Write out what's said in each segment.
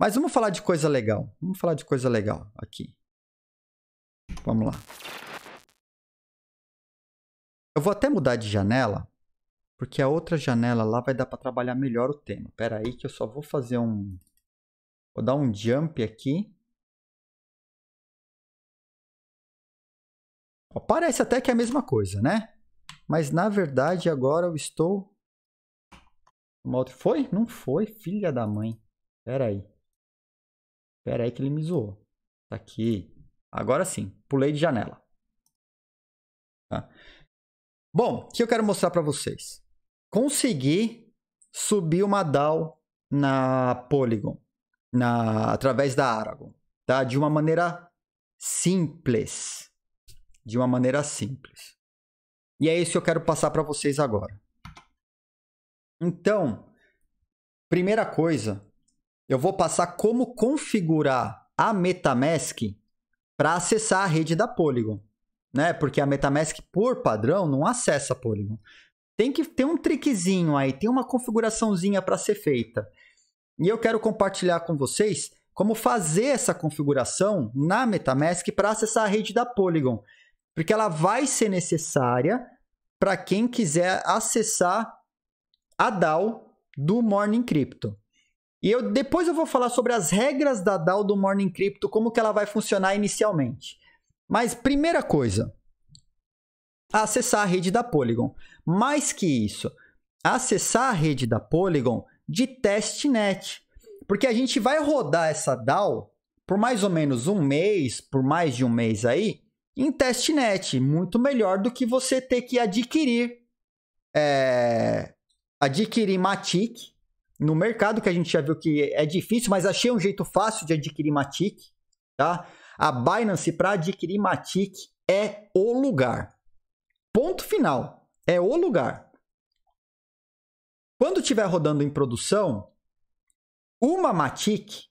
Mas vamos falar de coisa legal. Vamos falar de coisa legal aqui. Vamos lá. Eu vou até mudar de janela, porque a outra janela lá vai dar para trabalhar melhor o tema. Pera aí que eu só vou fazer um... Vou dar um jump aqui. Ó, parece até que é a mesma coisa, né? Mas na verdade agora eu estou... Foi? Não foi, filha da mãe. Pera aí. Pera aí que ele me zoou. Tá aqui. Agora sim, pulei de janela. Tá. Bom, o que eu quero mostrar para vocês? Consegui subir uma DAO na Polygon, na, através da Aragon, tá? De uma maneira simples. De uma maneira simples. E é isso que eu quero passar para vocês agora. Então, primeira coisa, eu vou passar como configurar a MetaMask para acessar a rede da Polygon, né? Porque a MetaMask por padrão não acessa a Polygon. Tem que ter um trickzinho aí, tem uma configuraçãozinha para ser feita. E eu quero compartilhar com vocês como fazer essa configuração na MetaMask para acessar a rede da Polygon, porque ela vai ser necessária para quem quiser acessar a DAO do Morning Crypto. E eu depois eu vou falar sobre as regras da DAO do Morning Crypto, como que ela vai funcionar inicialmente. Mas primeira coisa, acessar a rede da Polygon. Mais que isso, acessar a rede da Polygon de testnet, porque a gente vai rodar essa DAO por mais ou menos um mês, por mais de um mês aí, em testnet, muito melhor do que você ter que adquirir é, adquirir Matic no mercado que a gente já viu que é difícil, mas achei um jeito fácil de adquirir Matic, tá? A Binance para adquirir Matic é o lugar. Ponto final. É o lugar. Quando estiver rodando em produção, uma Matic,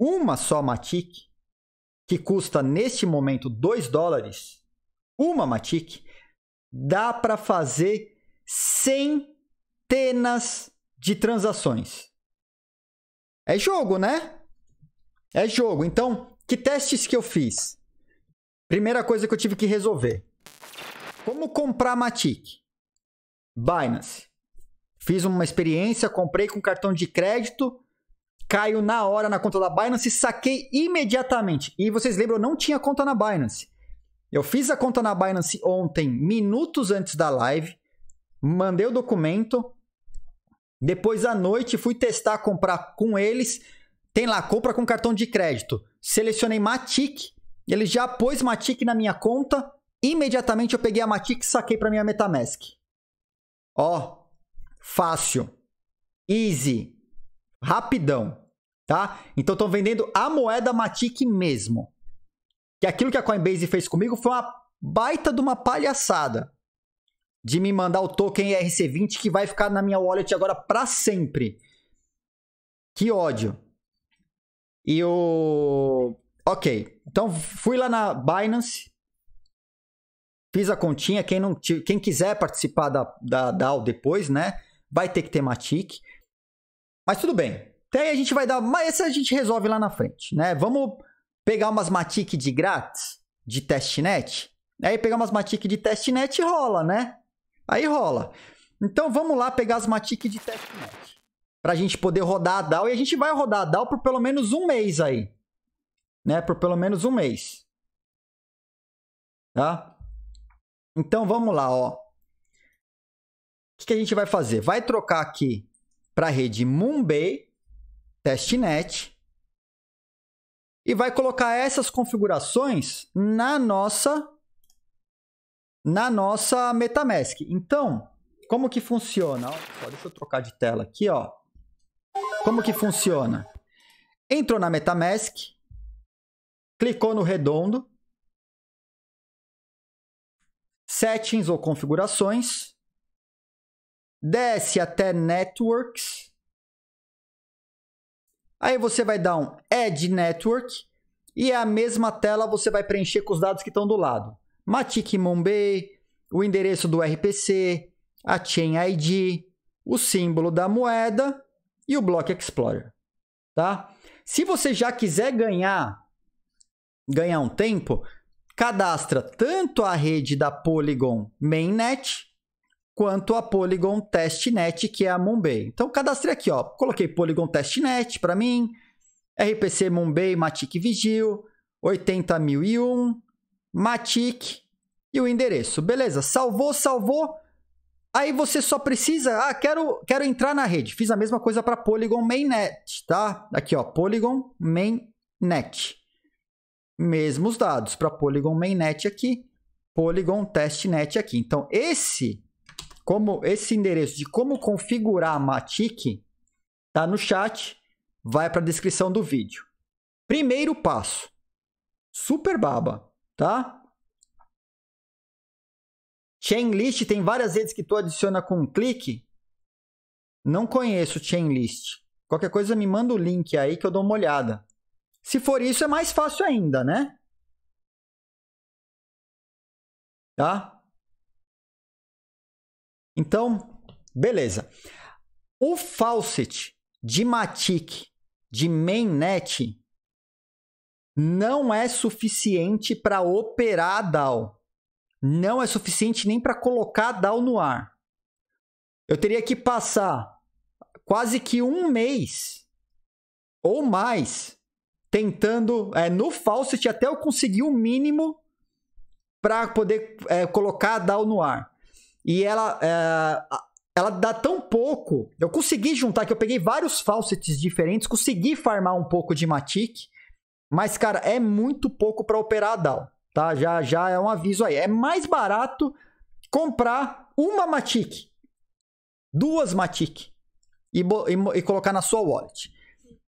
uma só Matic, que custa neste momento 2 dólares, uma Matic, dá para fazer centenas de transações. É jogo, né? É jogo. Então, que testes que eu fiz? Primeira coisa que eu tive que resolver. Como comprar Matic? Binance. Fiz uma experiência, comprei com cartão de crédito, caiu na hora na conta da Binance, saquei imediatamente. E vocês lembram, eu não tinha conta na Binance. Eu fiz a conta na Binance ontem, minutos antes da live, mandei o documento, depois à noite fui testar comprar com eles. Tem lá, compra com cartão de crédito. Selecionei Matic, ele já pôs Matic na minha conta. Imediatamente eu peguei a Matic e saquei para minha MetaMask. Ó, fácil, easy, rapidão, tá? Então estão vendendo a moeda Matic mesmo. Que aquilo que a Coinbase fez comigo foi uma baita de uma palhaçada de me mandar o token ERC20 que vai ficar na minha wallet agora para sempre. Que ódio. E o. Ok. Então fui lá na Binance, fiz a continha. Quem, não, quem quiser participar da, da DAO depois, né? Vai ter que ter Matic. Mas tudo bem. Até aí a gente vai dar. Mas essa a gente resolve lá na frente, né? Vamos pegar umas Matic de grátis, de testnet. Aí pegar umas Matic de testnet rola, né? Aí rola. Então vamos lá pegar as matiques de testnet. Pra gente poder rodar a DAO. E a gente vai rodar a DAO por pelo menos um mês aí. Né? Por pelo menos um mês. Tá? Então vamos lá, ó. O que, que a gente vai fazer? Vai trocar aqui para a rede Moonbay. testnet e vai colocar essas configurações na nossa na nossa MetaMask. Então, como que funciona? Ó, deixa eu trocar de tela aqui, ó. Como que funciona? Entrou na MetaMask, clicou no redondo, settings ou configurações, desce até networks, aí você vai dar um add network e a mesma tela você vai preencher com os dados que estão do lado. Matic Mumbai, o endereço do RPC, a Chain ID, o símbolo da moeda e o Block Explorer, tá? Se você já quiser ganhar ganhar um tempo, cadastra tanto a rede da Polygon Mainnet quanto a Polygon Testnet, que é a Mumbai. Então cadastrei aqui, ó, coloquei Polygon Testnet para mim, RPC Mumbai Matic Vigil, 80001, Matic e o endereço. Beleza, salvou, salvou. Aí você só precisa, ah, quero, quero entrar na rede. Fiz a mesma coisa para Polygon Mainnet, tá? Aqui, ó, Polygon Mainnet. Mesmos dados para Polygon Mainnet aqui, Polygon Testnet aqui. Então, esse como esse endereço de como configurar a Matic tá no chat, vai para a descrição do vídeo. Primeiro passo. Super baba tá? Chainlist tem várias redes que tu adiciona com um clique. Não conheço Chainlist. Qualquer coisa me manda o link aí que eu dou uma olhada. Se for isso é mais fácil ainda, né? Tá? Então, beleza. O Faucet de Matic de Mainnet não é suficiente para operar a DAO. Não é suficiente nem para colocar a DAO no ar. Eu teria que passar quase que um mês ou mais tentando é, no falsete até eu conseguir o mínimo para poder é, colocar a DAO no ar. E ela, é, ela dá tão pouco. Eu consegui juntar que eu peguei vários falsetes diferentes, consegui farmar um pouco de Matic mas, cara, é muito pouco para operar a DAO, tá? Já, já é um aviso aí. É mais barato comprar uma Matic, duas Matic e, e, e colocar na sua wallet.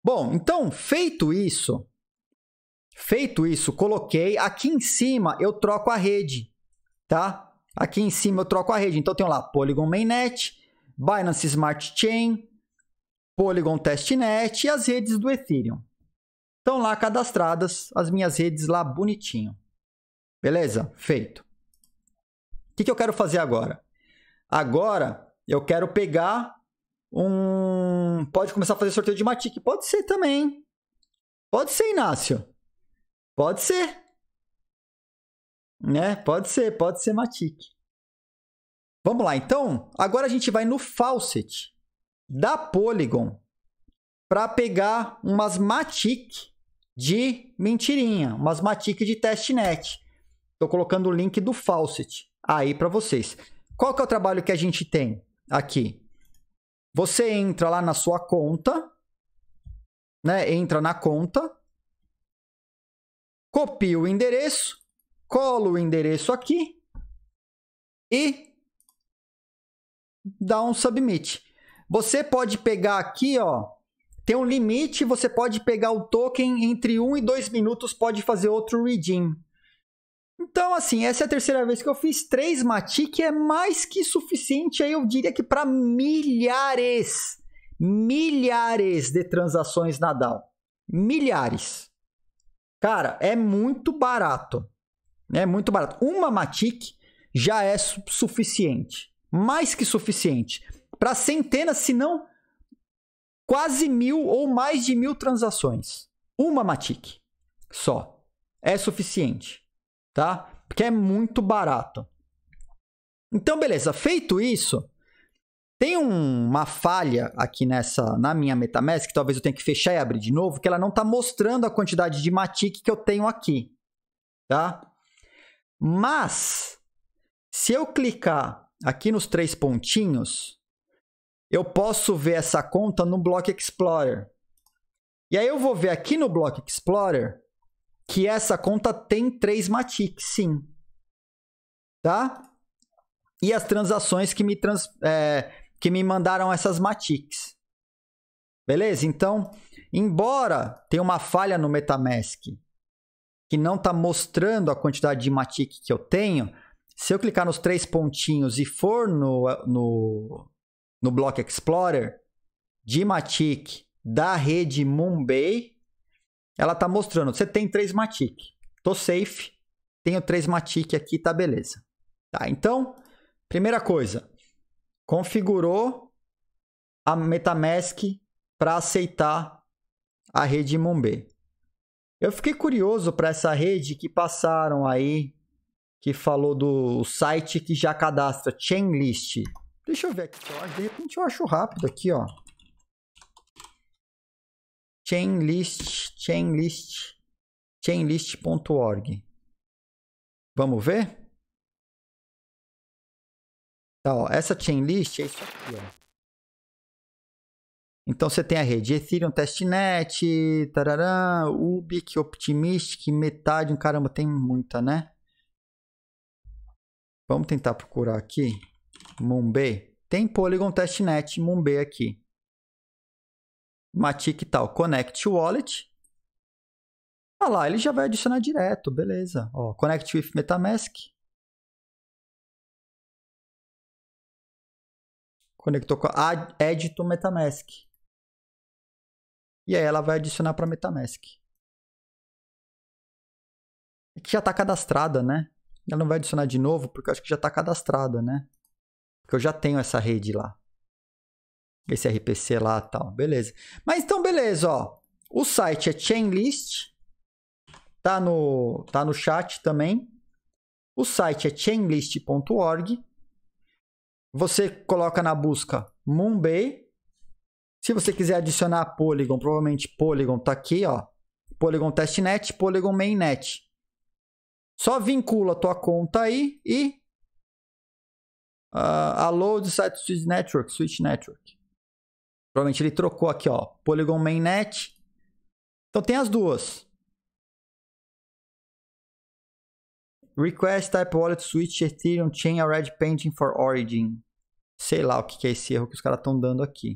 Bom, então, feito isso, feito isso, coloquei. Aqui em cima eu troco a rede, tá? Aqui em cima eu troco a rede. Então, eu tenho lá Polygon Mainnet, Binance Smart Chain, Polygon Testnet e as redes do Ethereum. Estão lá cadastradas as minhas redes lá bonitinho. Beleza? Feito. O que, que eu quero fazer agora? Agora eu quero pegar um. Pode começar a fazer sorteio de Matic. Pode ser também. Pode ser, Inácio. Pode ser. Né? Pode ser, pode ser Matic. Vamos lá, então. Agora a gente vai no Faucet da Polygon para pegar umas Matic de mentirinha, umas matiques de testnet. Estou colocando o link do Faucet aí para vocês. Qual que é o trabalho que a gente tem aqui? Você entra lá na sua conta, né? Entra na conta, copia o endereço, cola o endereço aqui e dá um submit. Você pode pegar aqui, ó, tem um limite, você pode pegar o token entre 1 um e 2 minutos, pode fazer outro redeem. Então, assim, essa é a terceira vez que eu fiz três Matic, é mais que suficiente, aí eu diria que para milhares, milhares de transações na DAO. Milhares. Cara, é muito barato. É muito barato. Uma Matic já é suficiente. Mais que suficiente. Para centenas, se não quase mil ou mais de mil transações. Uma Matic só. É suficiente, tá? Porque é muito barato. Então, beleza. Feito isso, tem um, uma falha aqui nessa na minha MetaMask, que talvez eu tenha que fechar e abrir de novo, que ela não está mostrando a quantidade de Matic que eu tenho aqui, tá? Mas, se eu clicar aqui nos três pontinhos, eu posso ver essa conta no Block Explorer. E aí eu vou ver aqui no Block Explorer que essa conta tem três Matic, sim. Tá? E as transações que me, trans, é, que me mandaram essas Matics. Beleza? Então, embora tenha uma falha no Metamask que não está mostrando a quantidade de Matic que eu tenho, se eu clicar nos três pontinhos e for no, no, no Block Explorer de Matic da rede Mumbai, ela está mostrando, você tem três Matic. Tô safe, tenho três Matic aqui, tá beleza. Tá, então, primeira coisa, configurou a MetaMask para aceitar a rede Mumbai. Eu fiquei curioso para essa rede que passaram aí, que falou do site que já cadastra Chainlist. Deixa eu ver aqui, ó. de repente eu acho rápido aqui, ó. Chainlist, chainlist, chainlist.org. Vamos ver? Tá, ó, essa chainlist é isso aqui, ó. Então você tem a rede Ethereum Testnet, tarará, Ubic, Optimistic, um caramba, tem muita, né? Vamos tentar procurar aqui. Mumbai. Tem Polygon Testnet Mumbai aqui. Matic e tal. Connect Wallet. Ah lá, ele já vai adicionar direto, beleza. Ó, connect with Metamask. Conectou com a Add to Metamask. E aí ela vai adicionar para Metamask. Aqui é já está cadastrada, né? Ela não vai adicionar de novo, porque eu acho que já está cadastrada, né? que eu já tenho essa rede lá. Esse RPC lá e tal. Beleza. Mas então, beleza, ó. O site é Chainlist. Tá no, tá no chat também. O site é chainlist.org. Você coloca na busca Moonbay. Se você quiser adicionar Polygon, provavelmente Polygon tá aqui, ó. Polygon Testnet, Polygon Mainnet. Só vincula a tua conta aí e Uh, alô do site Switch Network, Switch Network. Provavelmente ele trocou aqui, ó, Polygon Mainnet. Então tem as duas. Request type wallet switch Ethereum chain already pending for origin. Sei lá o que é esse erro que os caras estão dando aqui.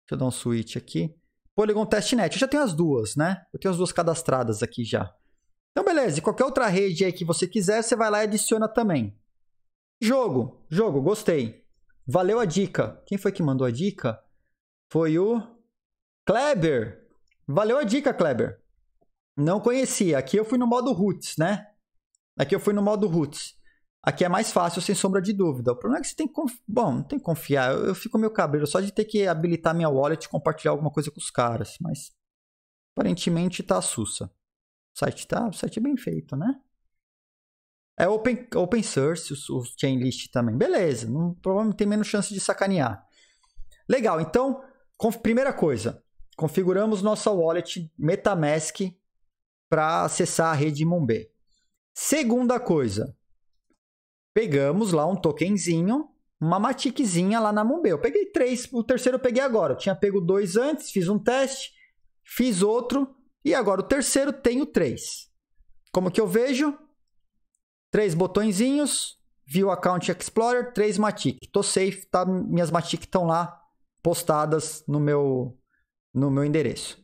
Deixa eu dar um switch aqui. Polygon Testnet. Eu já tenho as duas, né? Eu tenho as duas cadastradas aqui já. Então, beleza. E qualquer outra rede aí que você quiser, você vai lá e adiciona também. Jogo, jogo, gostei. Valeu a dica. Quem foi que mandou a dica? Foi o Kleber. Valeu a dica, Kleber. Não conhecia. Aqui eu fui no modo roots, né? Aqui eu fui no modo roots. Aqui é mais fácil, sem sombra de dúvida. O problema é que você tem que. Conf... Bom, não tem que confiar. Eu, eu fico meio cabreiro só de ter que habilitar minha wallet e compartilhar alguma coisa com os caras. Mas aparentemente tá sussa. O site, tá, o site é bem feito, né? É open, open source, o, o Chainlist também. Beleza, não, provavelmente tem menos chance de sacanear. Legal, então, primeira coisa, configuramos nossa wallet Metamask para acessar a rede Mumbai. Segunda coisa, pegamos lá um tokenzinho, uma matiquezinha lá na Mumbai. Eu peguei três, o terceiro eu peguei agora. Eu tinha pego dois antes, fiz um teste, fiz outro e agora o terceiro tenho três. Como que eu vejo? Três botõezinhos, View Account Explorer, três Matic. Tô safe, tá? Minhas Matic estão lá postadas no meu, no meu endereço.